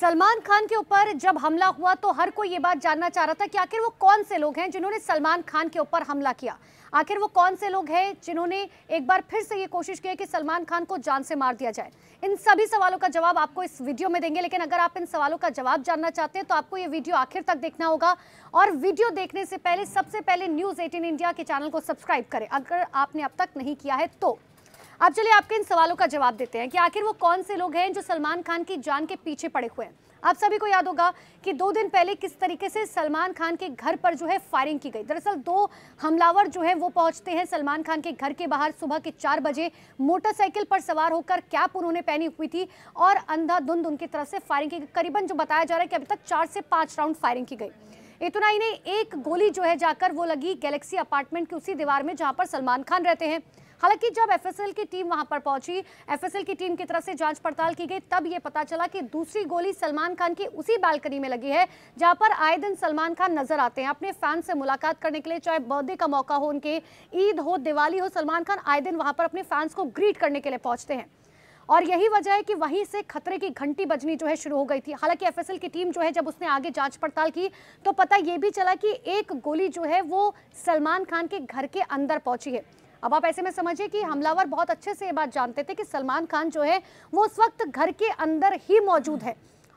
सलमान खान के ऊपर जब हमला हुआ तो हर कोई ये बात जानना चाह रहा था कि आखिर वो कौन से लोग हैं जिन्होंने सलमान खान के ऊपर हमला किया आखिर वो कौन से लोग हैं जिन्होंने एक बार फिर से ये कोशिश की है कि सलमान खान को जान से मार दिया जाए इन सभी सवालों का जवाब आपको इस वीडियो में देंगे लेकिन अगर आप इन सवालों का जवाब जानना चाहते हैं तो आपको ये वीडियो आखिर तक देखना होगा और वीडियो देखने से पहले सबसे पहले न्यूज़ एटीन इंडिया के चैनल को सब्सक्राइब करें अगर आपने अब तक नहीं किया है तो अब चलिए आपके इन सवालों का जवाब देते हैं कि आखिर वो कौन से लोग हैं जो सलमान खान की जान के पीछे पड़े हुए हैं आप सभी को याद होगा कि दो दिन पहले किस तरीके से सलमान खान के घर पर जो है फायरिंग की गई दरअसल दो हमलावर जो है वो पहुंचते हैं सलमान खान के घर के बाहर सुबह के चार बजे मोटरसाइकिल पर सवार होकर कैप उन्होंने पहनी हुई थी और अंधाधुंध उनकी तरफ से फायरिंग की गई करीबन जो बताया जा रहा है कि अभी तक चार से पांच राउंड फायरिंग की गई इतना ही नहीं एक गोली जो है जाकर वो लगी गैलेक्सी अपार्टमेंट की उसी दीवार में जहां पर सलमान खान रहते हैं हालांकि जब एफएसएल की टीम वहां पर पहुंची एफएसएल की टीम की तरफ से जांच पड़ताल की गई तब ये पता चला कि दूसरी गोली सलमान खान की उसी बालकनी में लगी है जहां पर आए दिन सलमान खान नजर आते हैं अपने फैन से मुलाकात करने के लिए चाहे बर्थडे का मौका हो उनके ईद हो दिवाली हो सलमान खान आए दिन वहां पर अपने फैंस को ग्रीट करने के लिए पहुंचते हैं और यही वजह है कि वहीं से खतरे की घंटी बजनी जो है शुरू हो गई थी हालांकि एफएसएल की टीम जो है जब उसने आगे जांच पड़ताल की तो पता ये भी चला कि एक गोली जो है वो सलमान खान के घर के अंदर पहुंची है अब आप ऐसे में समझिए कि हमलावर बहुत अच्छे से ये बात जानते थे कि सलमान खान जो है वो उस वक्त घर के अंदर ही मौजूद है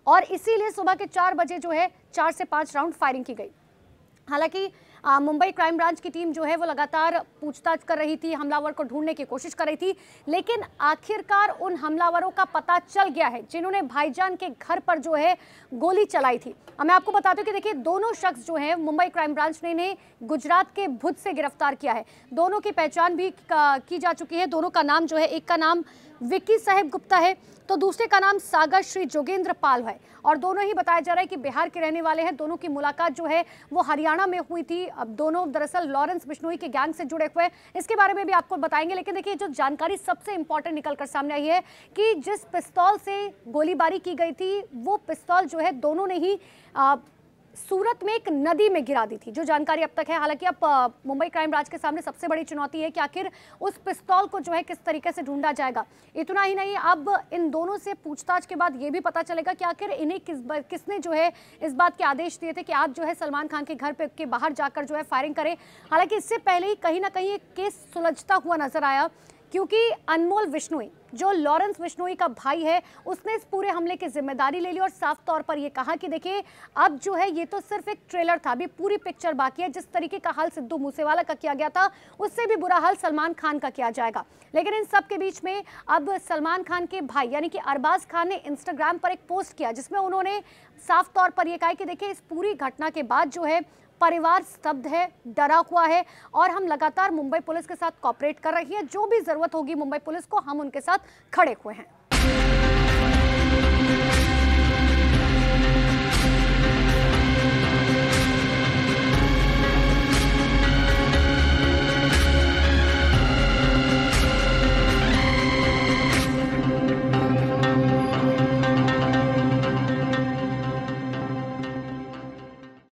और इसीलिए सुबह के चार बजे जो है चार से पाँच राउंड फायरिंग की गई हालांकि मुंबई क्राइम ब्रांच की टीम जो है वो लगातार पूछताछ कर रही थी हमलावर को ढूंढने की कोशिश कर रही थी लेकिन आखिरकार उन हमलावरों का पता चल गया है जिन्होंने भाईजान के घर पर जो है गोली चलाई थी मैं आपको बता दूं कि देखिए दोनों शख्स जो है मुंबई क्राइम ब्रांच ने इन्हें गुजरात के भुज से गिरफ्तार किया है दोनों की पहचान भी की जा चुकी है दोनों का नाम जो है एक का नाम विक्की साहेब गुप्ता है तो दूसरे का नाम सागर श्री जोगेंद्र पाल है और दोनों ही बताया जा रहा है कि बिहार के रहने वाले हैं दोनों की मुलाकात जो है वो हरियाणा में हुई थी अब दोनों दरअसल लॉरेंस बिश्नोई के गैंग से जुड़े हुए हैं इसके बारे में भी आपको बताएंगे लेकिन देखिए जो जानकारी सबसे इंपॉर्टेंट निकलकर सामने आई है कि जिस पिस्तौल से गोलीबारी की गई थी वो पिस्तौल जो है दोनों ने ही सूरत में एक नदी में गिरा दी थी जो जानकारी अब तक है हालांकि अब मुंबई क्राइम ब्रांच के सामने सबसे बड़ी चुनौती है कि आखिर उस पिस्तौल को जो है किस तरीके से ढूंढा जाएगा इतना ही नहीं अब इन दोनों से पूछताछ के बाद ये भी पता चलेगा कि आखिर इन्हें किस किसने जो है इस बात के आदेश दिए थे कि आप जो है सलमान खान के घर पे के बाहर जाकर जो है फायरिंग करें हालांकि इससे पहले ही कहीं ना कहीं एक केस सुलझता हुआ नजर आया क्योंकि अनमोल विष्णुई जो लॉरेंस बिश्नोई का भाई है उसने इस पूरे हमले की जिम्मेदारी ले ली और साफ तौर पर यह कहा कि देखिए अब जो है ये तो सिर्फ एक ट्रेलर था अभी पूरी पिक्चर बाकी है जिस तरीके का हाल सिद्धू मूसेवाला का किया गया था उससे भी बुरा हाल सलमान खान का किया जाएगा लेकिन इन सबके बीच में अब सलमान खान के भाई यानी कि अरबाज खान ने इंस्टाग्राम पर एक पोस्ट किया जिसमें उन्होंने साफ तौर पर यह कहा कि देखिए इस पूरी घटना के बाद जो है परिवार स्तब्ध है डरा हुआ है और हम लगातार मुंबई पुलिस के साथ कॉपरेट कर रही है जो भी ज़रूरत होगी मुंबई पुलिस को हम उनके साथ खड़े हुए हैं